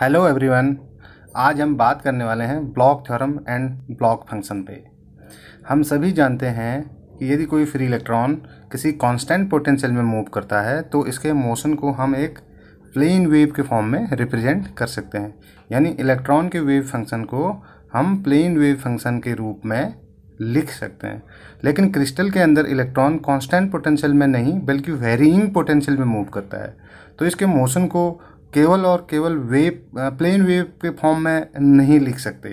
Hello everyone आज हम बात करने वाले हैं Bloch theorem and Bloch function पे हम सभी जानते हैं कि यदि कोई फ्री इलेक्ट्रॉन किसी कांस्टेंट पोटेंशियल में मूव करता है तो इसके मोशन को हम एक प्लेन वेव के फॉर्म में रिप्रेजेंट कर सकते हैं यानी इलेक्ट्रॉन के वेव फंक्शन को हम प्लेन वेव फंक्शन के रूप में लिख सकते हैं लेकिन क्रिस्टल के अंदर इलेक्ट्रॉन कांस्टेंट पोटेंशियल में नहीं बल्कि वेरिंग पोटेंशियल में मूव करता है तो इसके मोशन को केवल और केवल वेव प्लेन वेव के फॉर्म में नहीं लिख सकते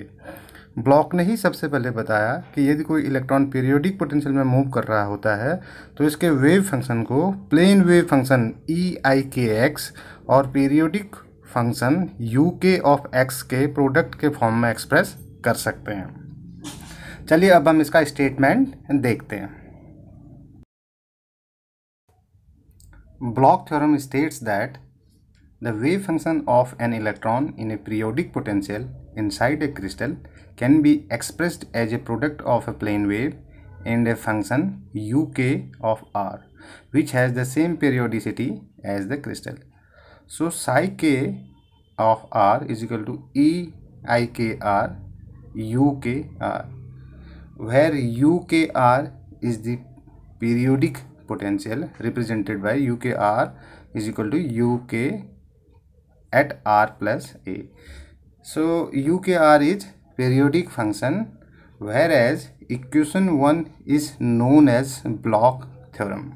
ब्लॉक ने ही सबसे पहले बताया कि यदि कोई इलेक्ट्रॉन पीरियोडिक पोटेंशियल में मूव कर रहा होता है तो इसके वेव फंक्शन को plane wave function E I K X और periodic function U K of X के प्रोडक्ट के फॉर्म में एक्सप्रेस कर सकते हैं चलिए अब हम इसका स्टेटमेंट देखते हैं Bloch theorem states that The wave function of an electron in a periodic potential inside a crystal can be expressed as a product of a plane wave and a function uk of r which has the same periodicity as the crystal. So psi k of r is equal to e i k r u k r where u k r is the periodic potential represented by u k r is equal to u k at R plus A so U K R is periodic function whereas equation one is known as Bloch theorem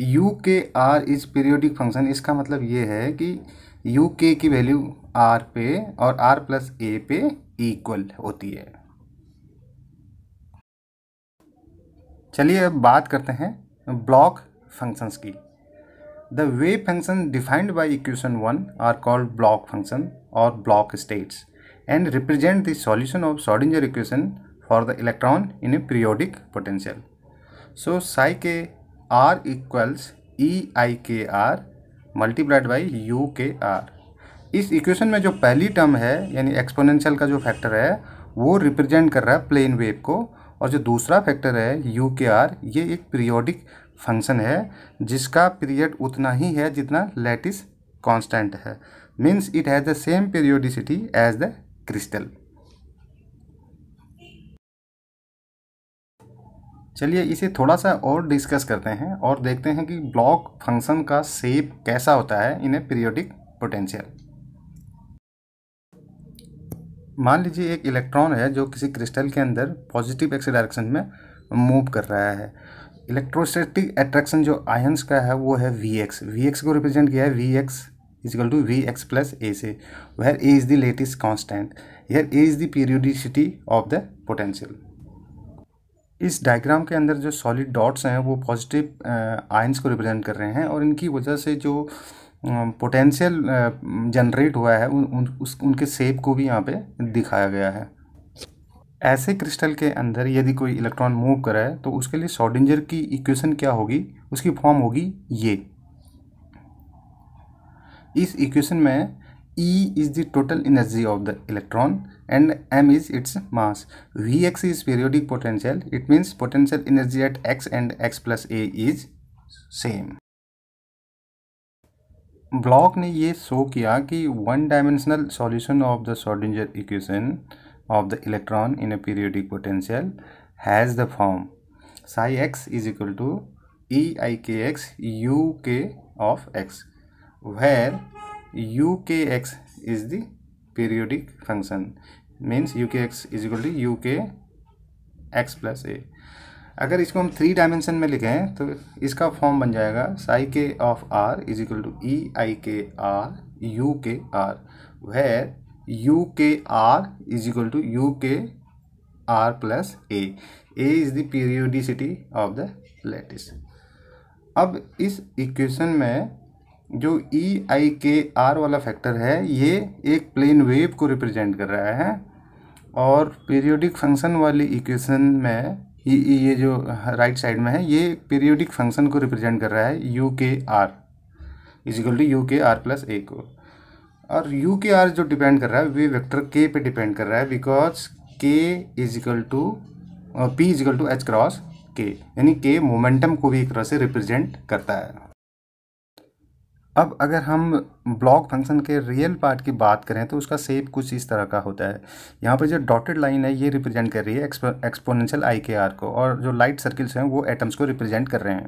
U K R is periodic function इसका मतलब ये है कि you के की value are पे और are plus ए पे इक्वल होती है चलिए अब बात करते हैं ब्लॉक फंक्शंस की The wave functions defined by equation 1 are called block function or block states and represent the solution of Schrodinger equation for the electron in a periodic potential. So psi k r equals e i k r multiplied by U K R इस equation में जो पहली term है यानी exponential का जो factor है वो रिप्रेजेंट कर रहा है प्लेन वेव को और जो दूसरा फैक्टर है यू के आर ये एक पीरियोडिक फंक्शन है जिसका पीरियड उतना ही है जितना लैटिस कांस्टेंट है means it has the same periodicity as the crystal चलिए इसे थोड़ा सा और डिस्कस करते हैं और देखते हैं कि ब्लॉक फंक्शन का सेप कैसा होता है इन ए पीरियोडिक पोटेंशियल मान लीजिए एक इलेक्ट्रॉन है जो किसी क्रिस्टल के अंदर पॉजिटिव एक्स डायरेक्शन में मूव कर रहा है इलेक्ट्रोस्टैटिक अट्रैक्शन जो आयंस का है वो है वी एक्स वी एक्स को रिप्रेजेंट किया है V X is equal to V X plus A से where A is the lattice constant here A is the periodicity of the potential इस डायग्राम के अंदर जो सॉलिड डॉट्स हैं वो पॉजिटिव आयंस को रिप्रेजेंट कर रहे हैं और इनकी वजह से जो पोटेंशियल जनरेट हुआ है उन, उन, उस, उनके सेप को भी यहाँ पे दिखाया गया है ऐसे क्रिस्टल के अंदर यदि कोई इलेक्ट्रॉन मूव कराए तो उसके लिए सॉडेंजर की इक्वेशन क्या होगी उसकी फॉर्म होगी ये इस इक्वेशन में E is the total energy of the electron and M is its mass V X is periodic potential it means potential energy at X and X plus A is same Bloch ने ये show किया कि one dimensional solution of the Schrodinger equation of the electron in a periodic potential has the form psi x is equal to e i k x u k of x where u k x is the periodic function means u k x is equal to u k x plus a अगर इसको हम three dimension में लिखें तो इसका form बन जाएगा psi K of R is equal to E I K R U K R where U K R is equal to U K R plus A A is the periodicity of the lattice अब इस equation में जो ई I K are वाला factor है ये एक plane wave को represent कर रहा है और पीरियोडिक फंक्शन वाली इक्वेशन में ये e, e, ये जो राइट साइड में है ये पीरियोडिक फंक्शन को रिप्रेजेंट कर रहा है U K R is equal to U K R plus A को और यू के आर जो डिपेंड कर रहा है वे वेक्टर के पे डिपेंड कर रहा है because K is equal to P is equal to H cross K यानी के मोमेंटम को भी एक तरह से रिप्रेजेंट करता है अब अगर हम ब्लॉक फंक्शन के रियल पार्ट की बात करें तो उसका सेप कुछ इस तरह का होता है यहाँ पर जो डॉटेड लाइन है ये रिप्रेजेंट कर रही है एक्सपोनेंशियल आई के आर को और जो लाइट सर्किल्स हैं वो एटम्स को रिप्रेजेंट कर रहे हैं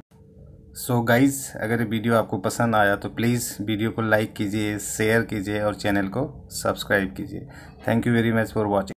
सो so गाइज़ अगर ये वीडियो आपको पसंद आया तो प्लीज़ वीडियो को लाइक कीजिए शेयर कीजिए और चैनल को सब्सक्राइब कीजिए thank you very much for watching